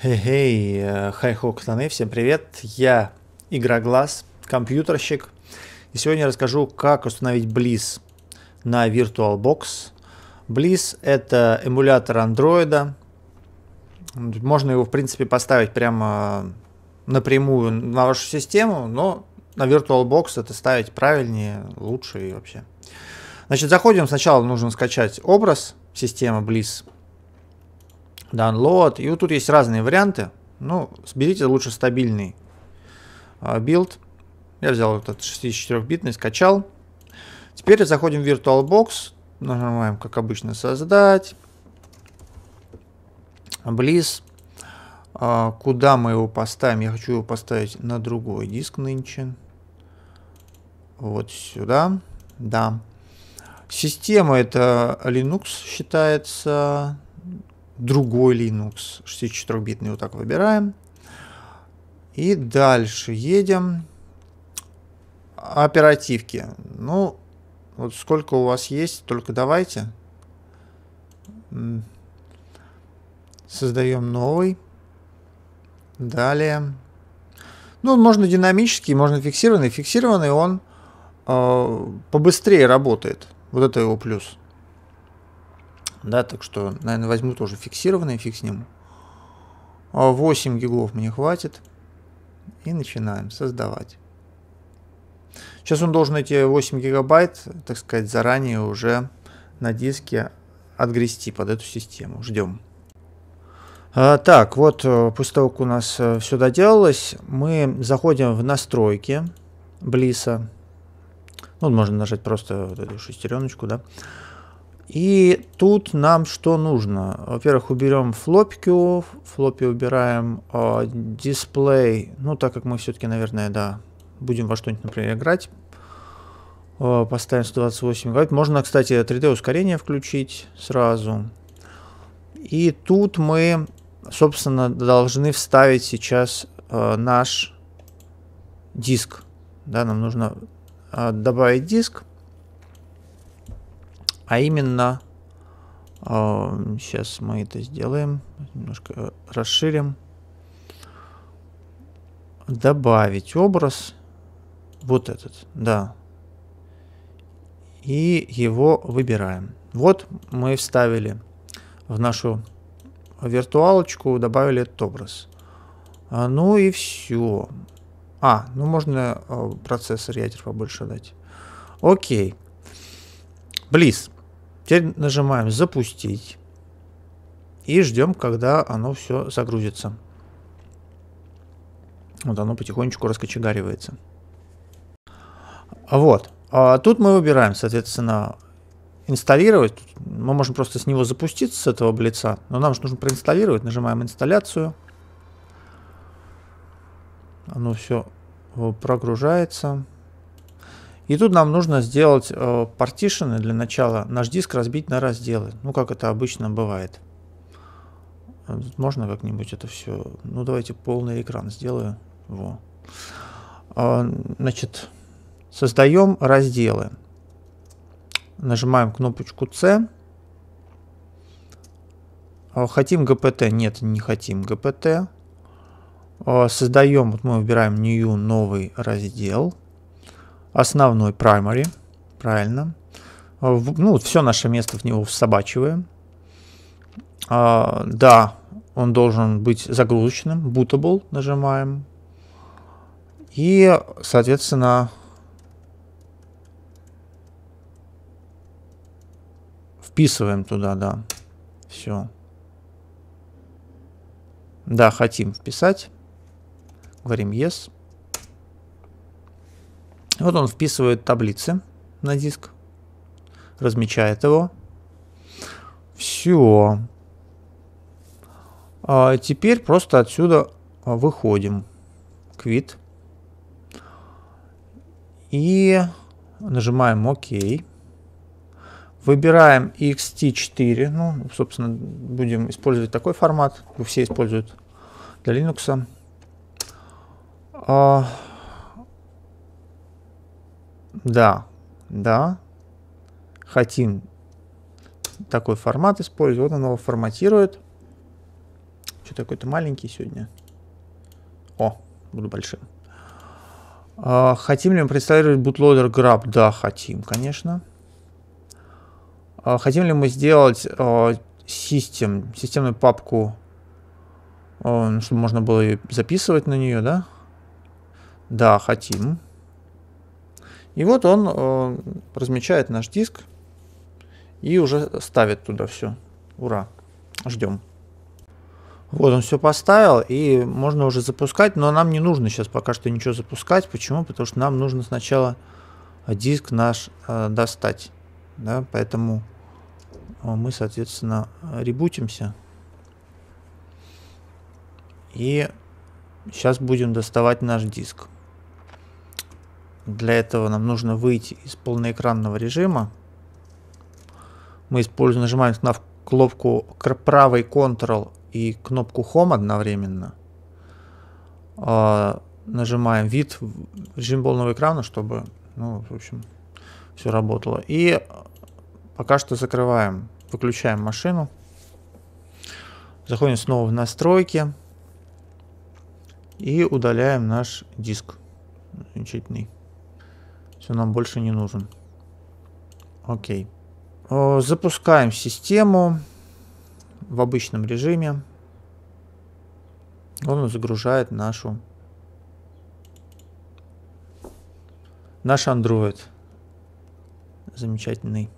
Хей, hey, э, хай-хо, hey. пацаны, всем привет, я Игроглаз, компьютерщик, и сегодня я расскажу, как установить Близ на VirtualBox. Близ это эмулятор Android, можно его, в принципе, поставить прямо напрямую на вашу систему, но на VirtualBox это ставить правильнее, лучше и вообще. Значит, заходим, сначала нужно скачать образ системы Близ download. И вот тут есть разные варианты. Ну, берите лучше стабильный а, билд. Я взял вот этот 64-битный, скачал. Теперь заходим в VirtualBox, нажимаем, как обычно, создать. Близ. А, куда мы его поставим? Я хочу его поставить на другой диск нынче. Вот сюда. Да. Система это Linux считается другой Linux 64-битный, вот так выбираем. И дальше едем. Оперативки. Ну, вот сколько у вас есть, только давайте. Создаем новый. Далее. Ну, можно динамический, можно фиксированный. Фиксированный он э, побыстрее работает. Вот это его плюс да, так что, наверное, возьму тоже фиксированный, фиг с ним. 8 а, гиглов мне хватит. И начинаем создавать. Сейчас он должен эти 8 гигабайт, так сказать, заранее уже на диске отгрести под эту систему. Ждем. А, так, вот э, после того, как у нас э, все доделалось, мы заходим в настройки Блиса. Ну, можно нажать просто вот эту шестереночку, да. И тут нам что нужно? Во-первых, уберем флопику, флопи убираем, э, дисплей, ну так как мы все-таки, наверное, да, будем во что-нибудь, например, играть, э, поставим 128 гигабайт. Можно, кстати, 3D ускорение включить сразу. И тут мы, собственно, должны вставить сейчас э, наш диск. Да, нам нужно э, добавить диск. А именно, сейчас а, мы это сделаем, немножко расширим. Добавить образ, вот этот, да. И его выбираем. Вот мы вставили в нашу виртуалочку, добавили этот образ. А, ну и все. А, ну можно э, процессор ядер побольше дать. Окей. Близ. Теперь нажимаем «Запустить» и ждем, когда оно все загрузится. Вот оно потихонечку раскочегаривается. Вот. А тут мы выбираем, соответственно, инсталлировать. Мы можем просто с него запуститься, с этого блица. Но нам же нужно проинсталлировать. Нажимаем инсталляцию. Оно все прогружается. И тут нам нужно сделать партишены э, для начала, наш диск разбить на разделы, ну как это обычно бывает. Э, можно как-нибудь это все, ну давайте полный экран сделаю. Во. А, значит, создаем разделы. Нажимаем кнопочку C. А, хотим GPT? Нет, не хотим GPT. А, создаем, вот мы выбираем New, новый раздел основной primary, правильно. А, ну, все наше место в него всобачиваем. А, да, он должен быть загрузочным, bootable, нажимаем. И, соответственно, вписываем туда, да, все. Да, хотим вписать. Говорим yes. Вот он вписывает таблицы на диск, размечает его. Все. А теперь просто отсюда а, выходим. Quit. И нажимаем ОК. Выбираем XT4. Ну, собственно, будем использовать такой формат. Все используют для Linux. А, да, да, хотим такой формат использовать. Вот он его форматирует. Что такой-то маленький сегодня? О, буду большим. А, хотим ли мы представить bootloader grab? Да, хотим, конечно. А, хотим ли мы сделать а, систем, системную папку, а, ну, чтобы можно было записывать на нее, да? Да, хотим. И вот он э, размечает наш диск и уже ставит туда все. Ура, ждем. Вот он все поставил, и можно уже запускать, но нам не нужно сейчас пока что ничего запускать. Почему? Потому что нам нужно сначала э, диск наш э, достать. Да? Поэтому э, мы, соответственно, ребутимся. И сейчас будем доставать наш диск. Для этого нам нужно выйти из полноэкранного режима. Мы используем, нажимаем на кнопку правый Ctrl и кнопку Home одновременно. А, нажимаем вид, режим полного экрана, чтобы, ну, в общем, все работало. И пока что закрываем, выключаем машину. Заходим снова в настройки и удаляем наш диск замечательный. Все, нам больше не нужен. Окей. Запускаем систему в обычном режиме. Он загружает нашу наш Android. Замечательный.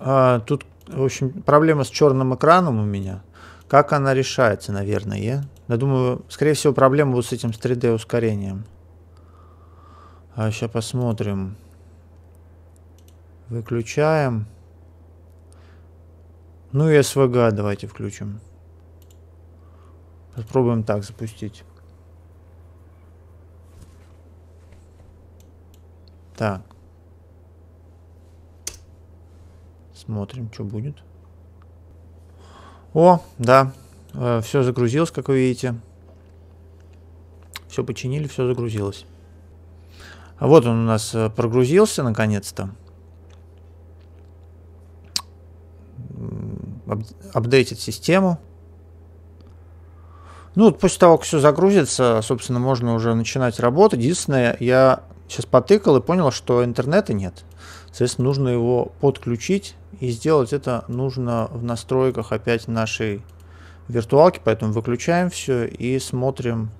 А, тут, в общем, проблема с черным экраном у меня. Как она решается, наверное? Я думаю, скорее всего, проблема вот с этим 3D-ускорением. А сейчас посмотрим. Выключаем. Ну и СВГ давайте включим. Попробуем так запустить. Так. Смотрим, что будет. О, да. Э, все загрузилось, как вы видите. Все починили, все загрузилось. А вот он у нас э, прогрузился наконец-то. Апдейтит систему. Ну, вот после того, как все загрузится, собственно, можно уже начинать работать. Единственное, я сейчас потыкал и понял, что интернета нет. Соответственно, нужно его подключить. И сделать это нужно в настройках опять нашей виртуалки. Поэтому выключаем все и смотрим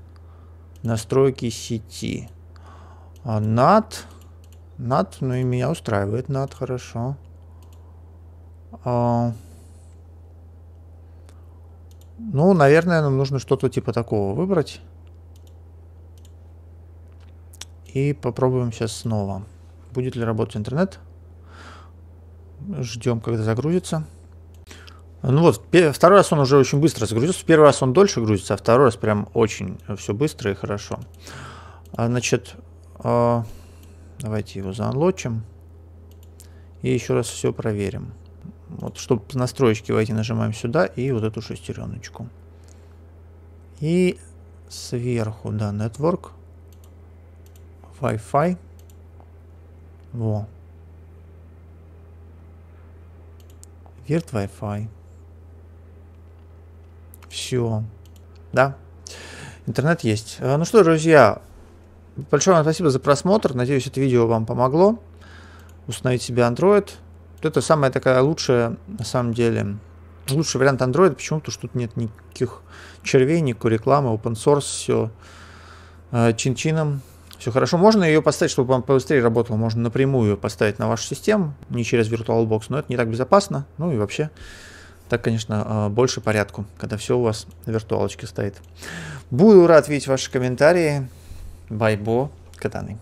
настройки сети. А над... Над, ну и меня устраивает над, хорошо. А... Ну, наверное, нам нужно что-то типа такого выбрать. И попробуем сейчас снова. Будет ли работать интернет? Ждем, когда загрузится. Ну вот, второй раз он уже очень быстро загрузился. Первый раз он дольше грузится, а второй раз прям очень все быстро и хорошо. А, значит, а, давайте его заанлочим. И еще раз все проверим. Вот, чтобы в настройки войти, нажимаем сюда и вот эту шестереночку. И сверху, да, Network, Wi-Fi. Во. верт Wi-Fi. Все. Да. Интернет есть. Э, ну что, друзья, Большое вам спасибо за просмотр. Надеюсь, это видео вам помогло установить себе Android. Вот это самая такая лучшая, на самом деле, лучший вариант Android. Почему? Потому что тут нет никаких червей, никакой рекламы, open source, все э, чин-чином. Все хорошо. Можно ее поставить, чтобы вам побыстрее работало. Можно напрямую ее поставить на вашу систему, не через VirtualBox, но это не так безопасно. Ну и вообще, так, конечно, э, больше порядку, когда все у вас на виртуалочке стоит. Буду рад видеть ваши комментарии. vaibu, Katany.